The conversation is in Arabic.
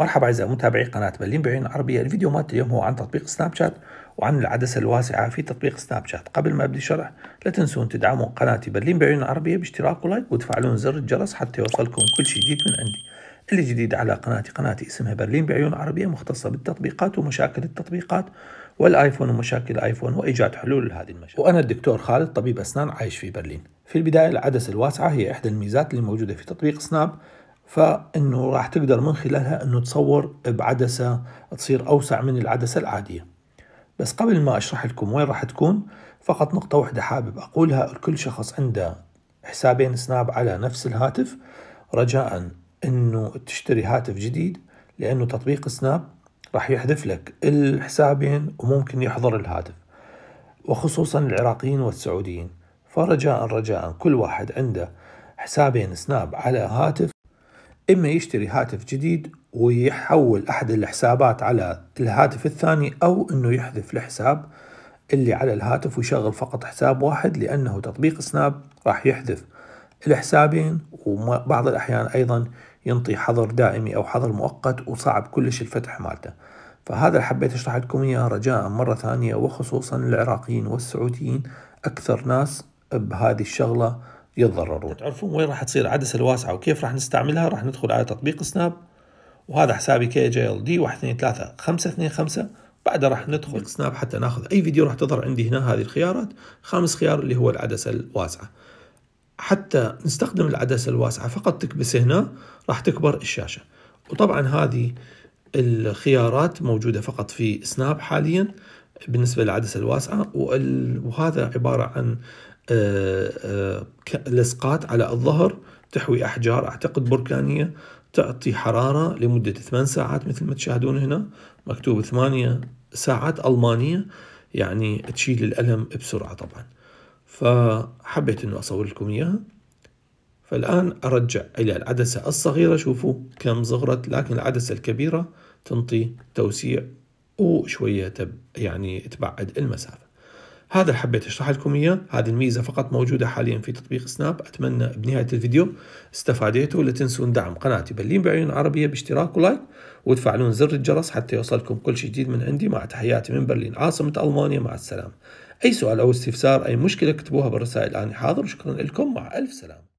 مرحبا أعزائي متابعي قناة برلين بعين عربية الفيديو مالت اليوم هو عن تطبيق سناب شات وعن العدسة الواسعة في تطبيق سناب شات قبل ما أبدي شرح لا تنسون تدعمون قناتي برلين بعين عربية باشتراك ولايك وتفعلون زر الجرس حتى يوصلكم كل شيء جديد من عندي اللي جديد على قناتي قناتي اسمها برلين بعيون عربية مختصة بالتطبيقات ومشاكل التطبيقات والآيفون ومشاكل الآيفون وإيجاد حلول لهذه المشاكل وأنا الدكتور خالد طبيب أسنان عايش في برلين في البداية العدسة الواسعة هي إحدى الميزات اللي موجودة في تطبيق سناب فانه راح تقدر من خلالها انه تصور بعدسه تصير اوسع من العدسه العاديه بس قبل ما اشرح لكم وين راح تكون فقط نقطه واحده حابب اقولها لكل شخص عنده حسابين سناب على نفس الهاتف رجاء انه تشتري هاتف جديد لانه تطبيق سناب راح يحذف لك الحسابين وممكن يحضر الهاتف وخصوصا العراقيين والسعوديين فرجاء رجاء كل واحد عنده حسابين سناب على هاتف إما يشتري هاتف جديد ويحول أحد الحسابات على الهاتف الثاني أو أنه يحذف الحساب اللي على الهاتف ويشغل فقط حساب واحد لأنه تطبيق سناب راح يحذف الحسابين وبعض الأحيان أيضا ينطي حظر دائمي أو حظر مؤقت وصعب كلش الفتح مالته فهذا حبيت أشرح لكم إياه رجاء مرة ثانية وخصوصا العراقيين والسعوديين أكثر ناس بهذه الشغلة يتضررون تعرفون وين راح تصير عدسه الواسعه وكيف راح نستعملها راح ندخل على تطبيق سناب وهذا حسابي كي جي ال دي 1 2 3 5 2 5 بعدها راح ندخل سناب حتى ناخذ اي فيديو راح تظهر عندي هنا هذه الخيارات خامس خيار اللي هو العدسه الواسعه حتى نستخدم العدسه الواسعه فقط تكبس هنا راح تكبر الشاشه وطبعا هذه الخيارات موجوده فقط في سناب حاليا بالنسبة للعدسة الواسعة وهذا عبارة عن آه، آه، لصقات على الظهر تحوي أحجار أعتقد بركانية تعطي حرارة لمدة 8 ساعات مثل ما تشاهدون هنا مكتوب 8 ساعات ألمانية يعني تشيل الألم بسرعة طبعا فحبيت أنه أصور لكم إياها فالآن أرجع إلى العدسة الصغيرة شوفوا كم صغرت لكن العدسة الكبيرة تنطي توسيع وشوية تب يعني تبعد المسافة هذا اللي حبيت اشرح لكم اياه هذه الميزه فقط موجوده حاليا في تطبيق سناب اتمنى بنهايه الفيديو استفاديتوا ولا تنسون دعم قناتي بلين بعيون عربيه باشتراك ولايك وتفعلون زر الجرس حتى يوصلكم كل شيء جديد من عندي مع تحياتي من برلين عاصمه المانيا مع السلامه اي سؤال او استفسار اي مشكله اكتبوها بالرسائل انا حاضر وشكرا لكم مع الف سلامه